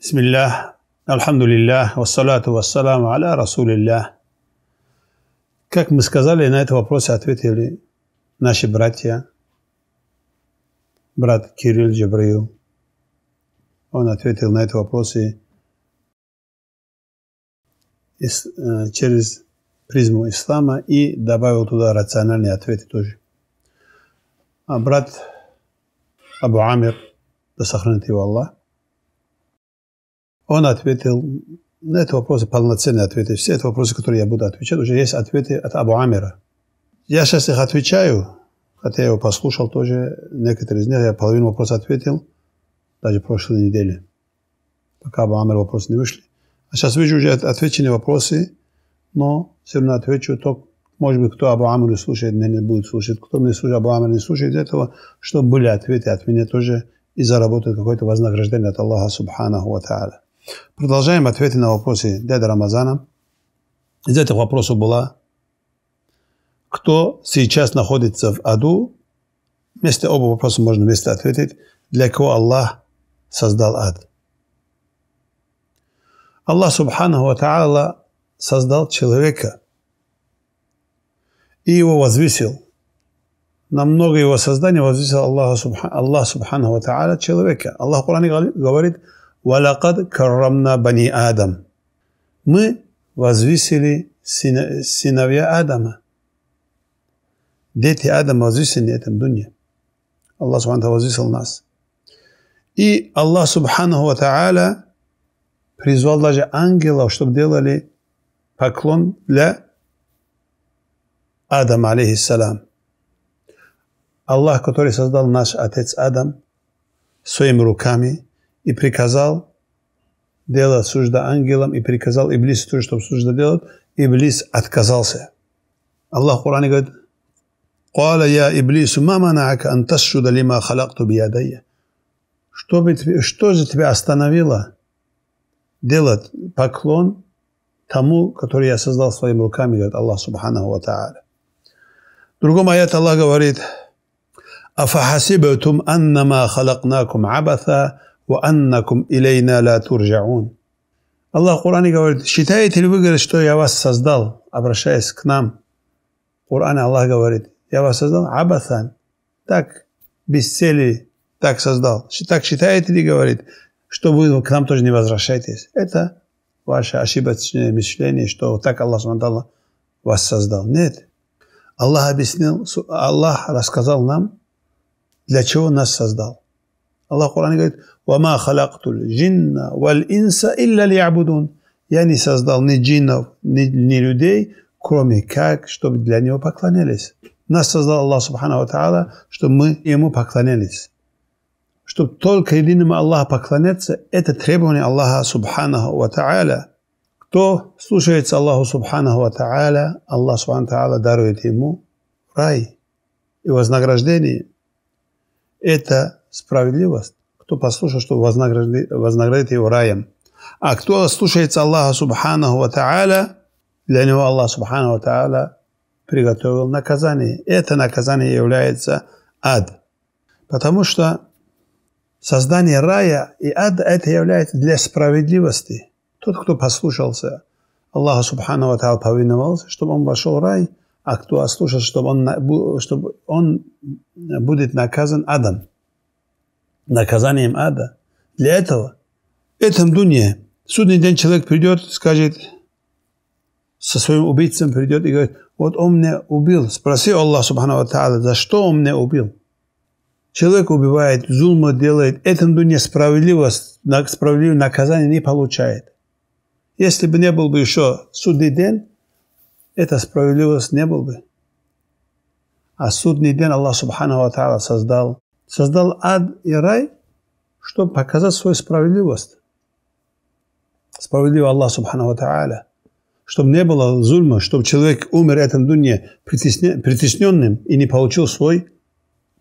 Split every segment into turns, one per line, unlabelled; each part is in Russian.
Бисмиллах, Алхамдулиллах, вассалату вассаламу رسول Расулиллах. Как мы сказали, на этот вопрос ответили наши братья. Брат Кирилл Джабраил. Он ответил на этот вопрос и э, через призму ислама и добавил туда рациональные ответы тоже. А брат Абу Амир, да сохранит его Аллах, он ответил, на этот вопрос полноценные ответы. Все эти вопросы, которые я буду отвечать, уже есть ответы от Абу Амира. Я сейчас их отвечаю, хотя я его послушал тоже, некоторые из них, я половину вопросов ответил, даже прошлой неделе, пока Абу Амир вопросы не вышли. А сейчас вижу уже отвеченные вопросы, но все равно отвечу только, может быть, кто Абу Амир слушает, меня не будет слушать, кто мне слушает, Абу Амир не слушает этого, чтобы были ответы от меня тоже и заработать какое-то вознаграждение от Аллаха Субханаху Ва Тааля. Продолжаем ответы на вопросы дяди Рамазана. Из этих вопросов была кто сейчас находится в аду. Вместе оба вопроса можно вместе ответить. Для кого Аллах создал ад? Аллах Субхану Ва Та'ала создал человека и его возвысил. На много его создания возвысил Аллах, Субхан, Аллах Та'ала человека. Аллах в Коране говорит – ولقد كرمنا بني آدم мы возвысили сыновья Адама. Дети Адама возвысили в этом дуне. Аллах Субхану возвысил нас. И Аллах Субханаху Ва Та'аля призвал даже ангелов, чтобы делали поклон для Адама, алейхиссалам. Аллах, который создал наш отец Адам своими руками – и приказал делать сужда ангелам, и приказал Иблису тоже, чтобы сужда делать, Иблис отказался. Аллах в Коране говорит, قال يا إبليس ما منعك ан تسجد лима халакту بيدي что, что же тебя остановило делать поклон тому, который я создал своими руками, говорит Аллах Субхану Ва Та'аля. В другом аят Аллах говорит, أَفَحَسِبَتُمْ аннама халакнакум عَبَثًا وَأَنَّكُمْ إِلَيْنَا لَا تُرْجَعُونَ Аллах в Коране говорит, считаете ли вы, говорит, что я вас создал, обращаясь к нам? В Коране Аллах говорит, я вас создал абасан, так, без цели, так создал. Так считаете ли, говорит, что вы к нам тоже не возвращаетесь? Это ваше ошибочное мышление, что так Аллах Субтитры вас создал. Нет. Аллах объяснил, Аллах рассказал нам, для чего нас создал. Аллах в Коране говорит, «Вама халяктуль джинна валь инса илля лиябудун». Я не создал ни джиннов, ни, ни людей, кроме как, чтобы для него поклонялись. Нас создал Аллах Субхану Та'ала, чтобы мы ему поклонялись. Чтобы только единому Аллаху поклоняться, это требование Аллаха Субхану Та'ала. Кто слушается Аллаху Субхану Та'ала, Аллах Субхану Та'ала дарует ему рай и вознаграждение. Это справедливость кто послушал, что вознаградит, вознаградит его раем. А кто слушается Аллаха Субхану Ва Та'аля, для него Аллах Субхану Ва Та'аля приготовил наказание. Это наказание является ад. Потому что создание рая и ад это является для справедливости. Тот, кто послушался Аллаха Субхану Ва Та'аля, повиновался, чтобы он вошел в рай, а кто ослушался, чтобы он, чтобы он будет наказан адом наказанием ада. Для этого, в этом дуне, судный день человек придет, скажет, со своим убийцем придет и говорит, вот он меня убил. Спроси Аллах, субхану та'аля, за что он меня убил? Человек убивает, зулма делает. В этом дуне справедливость, справедливое наказание не получает. Если бы не был бы еще судный день, эта справедливость не был бы. А судный день Аллах Субхану Ва создал создал ад и рай, чтобы показать свою справедливость. Справедливый Аллах Субхану Тааля. Чтобы не было зульма, чтобы человек умер в этом дуне притесненным и не получил свой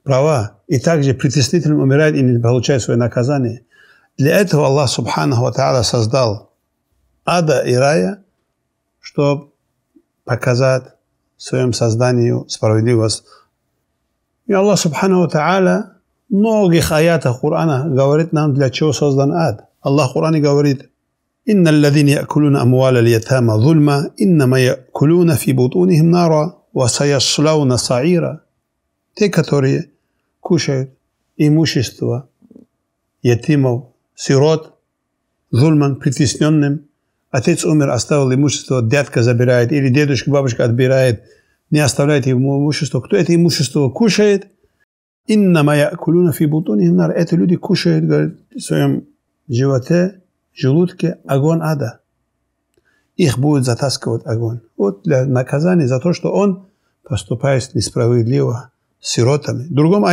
права. И также притеснительным умирает и не получает свое наказание. Для этого Аллах Субхану Тааля создал ада и рая, чтобы показать в своем создании справедливость. И Аллах Субхану Тааля многих аятах Корана говорит нам, для чего создан ад. Аллах в Коране говорит, إن الذين يأكلون أموال اليتامى ظلما إنما يأكلون في بطونهم نارا وسيصلون سعيرا Те, которые кушают имущество ятимов, сирот, зульман, притесненным, отец умер, оставил имущество, дядка забирает, или дедушка, бабушка отбирает, не оставляет ему имущество. Кто это имущество кушает – انما ياكلون في بطونهم نار اتلو دي كوشه يقول سويم جواته جلودك اغون ادا их будет затаскивать огонь. Вот для наказания за то, что он поступает несправедливо с сиротами. В другом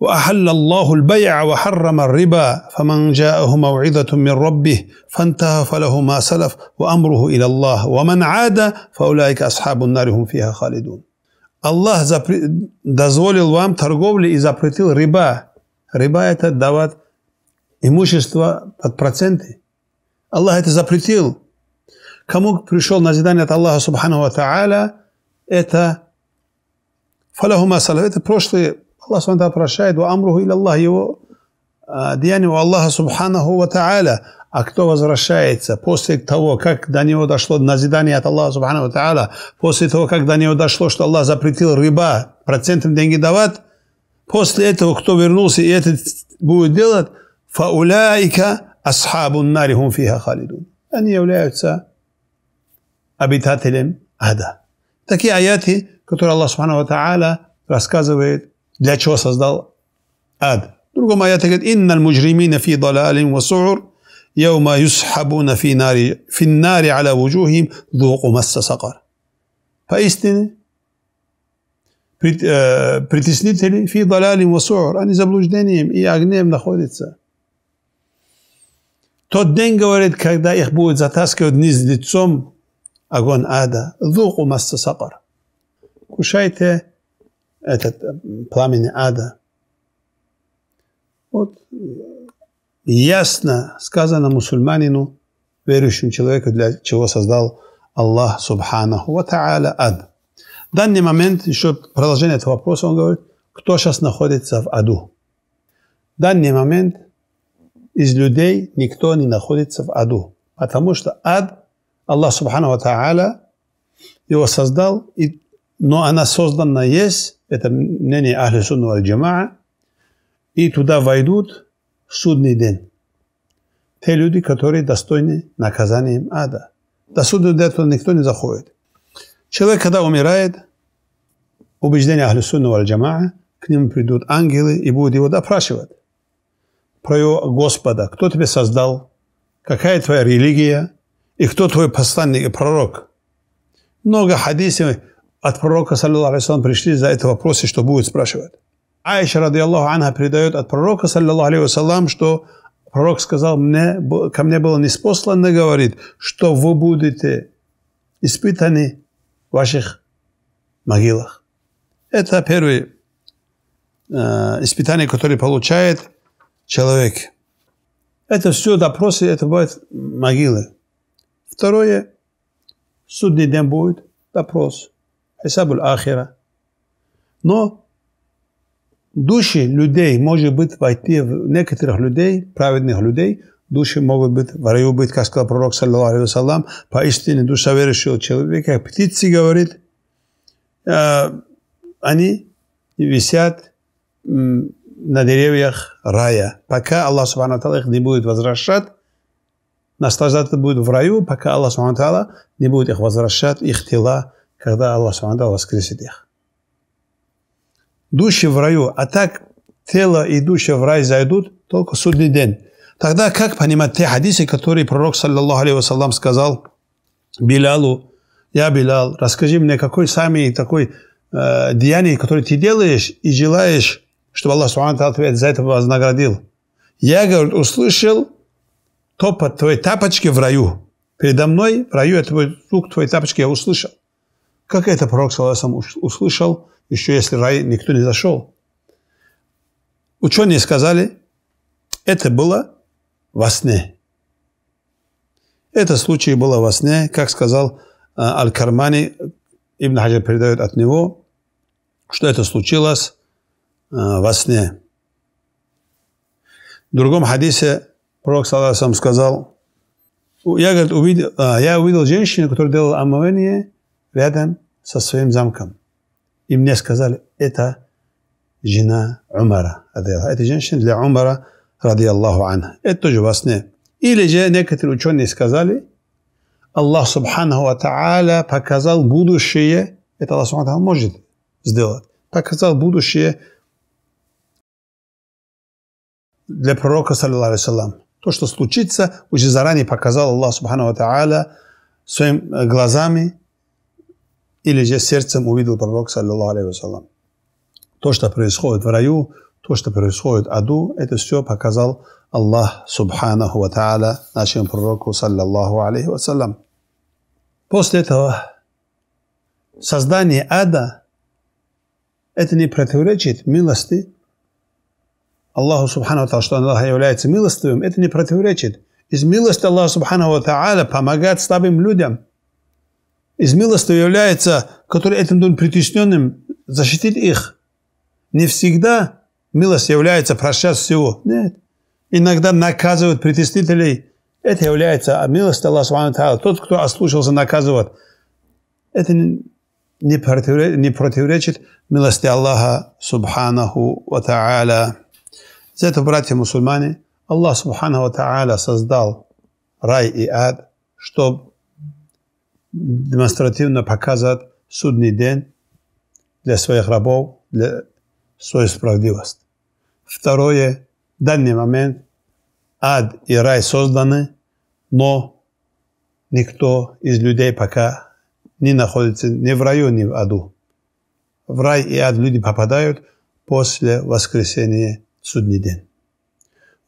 وَأَحَلَّ اللَّهُ الْبَيْعَ وَحَرَّمَ الرِّبَا فَمَنْ جَاءَهُ مَوْعِظَةٌ مِّنْ رَبِّهِ فَانْتَهَى فَلَهُ مَا سَلَفْ وَأَمْرُهُ إِلَى اللَّهِ وَمَنْ عَادَ فَأُولَئِكَ أَصْحَابُ النَّارِ هُمْ فِيهَا خَالِدُونَ Аллах запре- дозволил вам торговлю и запретил рыба. Рыба – это давать имущество под проценты. Аллах это запретил. Кому пришел назидание от Аллаха Субхану Ва Та'аля, это фалахума салав, это прошлое. Аллах Субхану прощает, ва амруху илля Аллах, его а, деяние ва Аллаха Субхану Ва Та'аля. А кто возвращается после того, как до него дошло назидание от Аллаха Субхану Таала, после того, как до него дошло, что Аллах запретил рыба, процентом деньги давать, после этого, кто вернулся и это будет делать, фауляйка асхабун нарихум фиха халидун. Они являются обитателем ада. Такие аяты, которые Аллах Субхану Таала рассказывает, для чего создал ад. В другом аяте говорит, «Инна муджримина фи далалин ва су'ур» يوم يسحبون في نار في النار على وجوههم ذوقوا مس سقر فاistine притеснители في ضلال وسعر они заблуждением и огнем находятся тот день говорит когда их будет затаскивать вниз лицом огонь ада ذوقوا مس سقر кушайте этот пламень ада вот ясно сказано мусульманину, верующему человеку, для чего создал Аллах Субханаху Ва Та'аля Ад. В данный момент, еще продолжение этого вопроса, он говорит, кто сейчас находится в аду. В данный момент из людей никто не находится в аду, потому что ад Аллах Субхану Ва Та'аля его создал, и, но она создана есть, это мнение Ахли Сунна Джамаа, и туда войдут в судный день. Те люди, которые достойны наказания ада. До суда до этого никто не заходит. Человек, когда умирает, убеждение Ахлюсунна Вальджамаа, к ним придут ангелы и будут его допрашивать. Про его Господа. Кто тебя создал? Какая твоя религия? И кто твой посланник и пророк? Много хадисов от пророка, саллиллаху алейхи пришли за это вопросы, что будет спрашивать. Айша, ради Аллаху она передает от пророка, саллиллаху алейхи вассалам, что пророк сказал, мне, ко мне было неспосланно, говорит, что вы будете испытаны в ваших могилах. Это первое э, испытание, которое получает человек. Это все допросы, это будут могилы. Второе, судный день будет допрос. Хисабуль ахира. Но души людей може быть войти в некоторых людей, праведных людей, души могут быть в раю быть, как сказал пророк, саллиллаху алейхи вассалам, поистине душа верующего человека, как птицы, говорит, они висят на деревьях рая. Пока Аллах Субхану Тала их не будет возвращать, наслаждаться будет в раю, пока Аллах Субхану Тала не будет их возвращать, их тела, когда Аллах Субхану Тала воскресит их души в раю, а так тело и душа в рай зайдут только судный день. Тогда как понимать те хадисы, которые пророк, саллаллаху алейхи сказал Билалу, «Я, Билал, расскажи мне, какой самый такой э, деяние, которое ты делаешь и желаешь, чтобы Аллах Субхану ответ за это вознаградил». Я, говорит, услышал топот твоей тапочки в раю. Передо мной в раю это будет звук твоей тапочки я услышал. Как это пророк, саллаллаху услышал? еще если рай никто не зашел. Ученые сказали, это было во сне. Это случай было во сне, как сказал э, Аль-Кармани, Ибн Хаджар передает от него, что это случилось э, во сне. В другом хадисе пророк Саласам сказал, я, говорит, увидел, э, я увидел женщину, которая делала омовение рядом со своим замком. И мне сказали, это жена Умара. Это женщина для Умара, ради Аллаху анха. Это тоже во сне. Или же некоторые ученые сказали, Аллах Субханаху Ва Та'аля показал будущее, это Аллах Субханаху Ва может сделать, показал будущее для пророка, саллиллаху алейсалам. То, что случится, уже заранее показал Аллах Субханаху Ва Та'аля своими э, глазами, или же сердцем увидел пророк, саллиллаху алейхи вассалам. То, что происходит в раю, то, что происходит в аду, это все показал Аллах, субханаху ва та'аля, нашему пророку, саллиллаху алейхи вассалам. После этого создание ада, это не противоречит милости Аллаху Субхану Ва что Аллах является милостивым, это не противоречит. Из милости Аллаха Субхану Ва помогать слабым людям – из милости является, который этим дом притесненным защитит их. Не всегда милость является прощать всего. Нет. Иногда наказывают притеснителей. Это является а милость Аллаха Тот, кто ослушался, наказывает. Это не противоречит, не противоречит милости Аллаха Субханаху Ва Та'аля. За это, братья мусульмане, Аллах Субханаху Ва Та'аля создал рай и ад, чтобы демонстративно показать судный день для своих рабов, для своей справедливости. Второе, в данный момент ад и рай созданы, но никто из людей пока не находится ни в раю, ни в аду. В рай и ад люди попадают после воскресения судный день.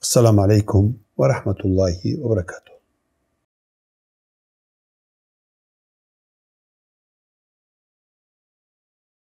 Ассаламу алейкум ва рахматуллахи ва баракату.